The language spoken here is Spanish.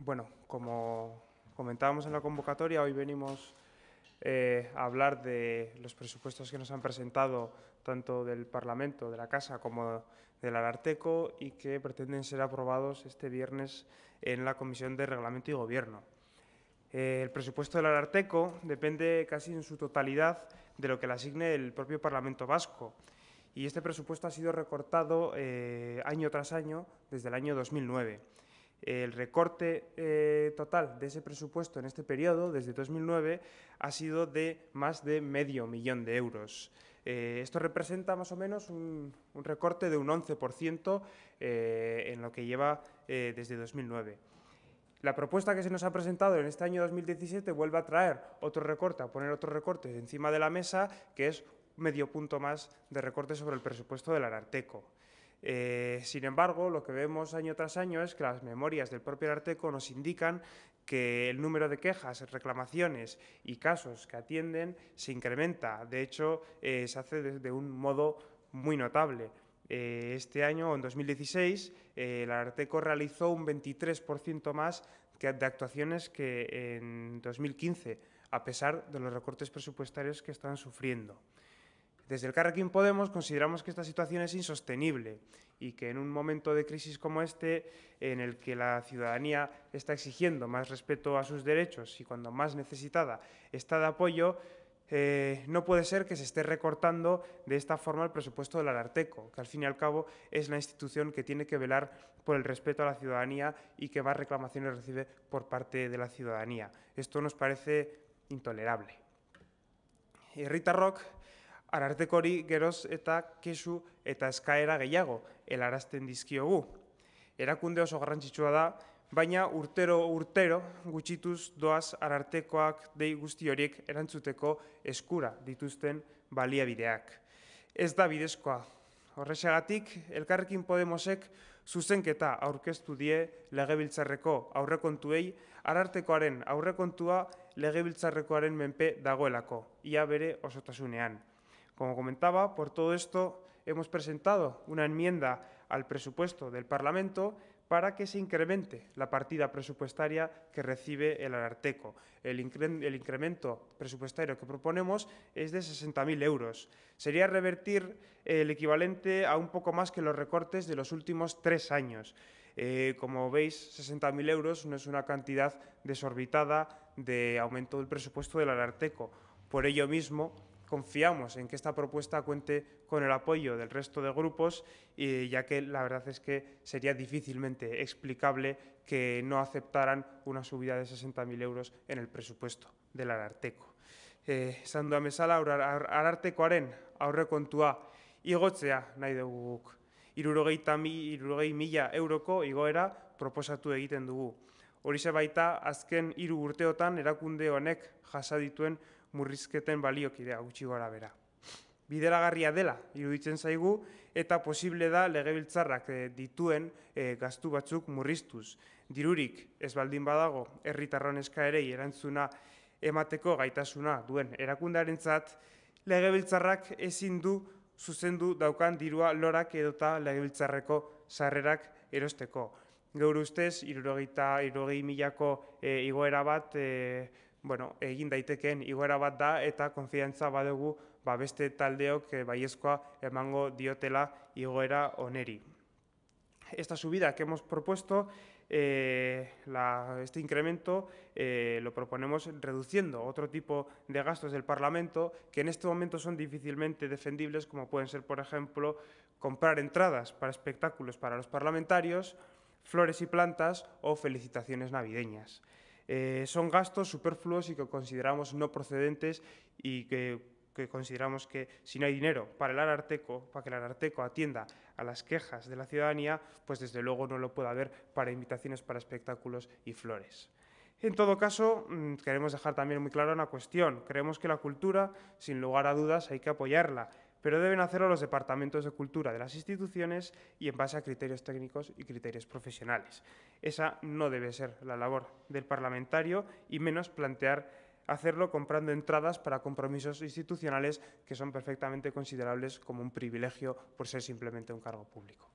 bueno, como comentábamos en la convocatoria, hoy venimos eh, a hablar de los presupuestos que nos han presentado tanto del Parlamento, de la Casa, como del Ararteco y que pretenden ser aprobados este viernes en la Comisión de Reglamento y Gobierno. Eh, el presupuesto del Ararteco depende casi en su totalidad de lo que le asigne el propio Parlamento vasco y este presupuesto ha sido recortado eh, año tras año desde el año 2009. El recorte eh, total de ese presupuesto en este periodo, desde 2009, ha sido de más de medio millón de euros. Eh, esto representa más o menos un, recorte de un 11% eh, en lo que lleva desde 2009. La propuesta que se nos ha presentado en este año 2017 vuelve a traer otro recorte, a poner otro recorte encima de la mesa, que es medio punto más de recorte sobre el presupuesto del Ararteco. Eh, sin embargo, lo que vemos año tras año es que las memorias del propio Arteco nos indican que el número de quejas, reclamaciones y casos que atienden se incrementa. De hecho, eh, se hace de, un modo muy notable. Eh, este año, en 2016, el Arteco realizó un 23% más de actuaciones que en 2015, a pesar de los recortes presupuestarios que están sufriendo. Desde el Carrequín Podemos consideramos que esta situación es insostenible y que en un momento de crisis como este, en el que la ciudadanía está exigiendo más respeto a sus derechos y cuando más necesitada está de apoyo, eh, no puede ser que se esté recortando de esta forma el presupuesto del Alarteco, que al fin y al cabo es la institución que tiene que velar por el respeto a la ciudadanía y que más reclamaciones recibe por parte de la ciudadanía. Esto nos parece intolerable. Eh, Rita Rock Arartekori geroz eta kesu eta eskaera gehiago elarazten dizkiogu. Erakunde oso garrantzitsua da, baina urtero urtero gutxituz doaz arartekoak dei guzti horiek erantzuteko eskura dituzten baliabideak. Ez da bidezkoa. Horrezagatik, Elkarrekin Podemosek zuzenketa aurkeztu die legebiltzarreko aurrekontuei arartekoaren aurrekontua legebiltzarrekoaren menpe dagoelako, ia bere osotasunean. Como comentaba, por todo esto hemos presentado una enmienda al presupuesto del Parlamento para que se incremente la partida presupuestaria que recibe el Ararteco. El, incremento presupuestario que proponemos es de 60.000 euros. Sería revertir el equivalente a un poco más que los recortes de los últimos tres años. Eh, como veis, 60.000 euros no es una cantidad desorbitada de aumento del presupuesto del Ararteco. Por ello mismo, confiamos en que esta propuesta cuente con el apoyo del resto de grupos, y ya que la verdad es que sería difícilmente explicable que no aceptaran una subida de 60.000 euros en el presupuesto del Ararteco. Eh, sandu amezala, arartekoaren aurrekontua igotzea nahi dugu guk. Irurogeita tami, irurogei mila euroko igoera proposatu egiten dugu. Horixe baita azken hiru urteotan erakunde honek jasa dituen murrizketen baliokidea gutxi gora bera. Bideragarria dela, iruditzen zaigu, eta posible da legebiltzarrak biltzarrak eh, dituen eh, gaztu batzuk murriztuz. Dirurik ez baldin badago, erritarron eska ere erantzuna emateko gaitasuna duen erakundarentzat, Legebiltzarrak ezin du zuzendu daukan dirua lorak edota lege sarrerak erosteko. Gaur ustez, irurogeita, irurogei milako eh, igoera bat, bueno, egin daitekeen igoera bat da eta konfiantza badugu ba, beste taldeok eh, baiezkoa emango diotela igoera oneri. Esta subida que hemos propuesto, eh, este incremento eh, lo proponemos reduciendo otro tipo de gastos del Parlamento que en este momento son difícilmente defendibles, como pueden ser, por ejemplo, comprar entradas para espectáculos para los parlamentarios, flores y plantas o felicitaciones navideñas. Eh, son gastos superfluos y que consideramos no procedentes y que, consideramos que si no hay dinero para el Ararteco, para que el Ararteco atienda a las quejas de la ciudadanía, pues desde luego no lo puede haber para invitaciones para espectáculos y flores. En todo caso, mm, queremos dejar también muy clara una cuestión. Creemos que la cultura, sin lugar a dudas, hay que apoyarla pero deben hacerlo los departamentos de cultura de las instituciones y en base a criterios técnicos y criterios profesionales. Esa no debe ser la labor del parlamentario y menos plantear hacerlo comprando entradas para compromisos institucionales que son perfectamente considerables como un privilegio por ser simplemente un cargo público.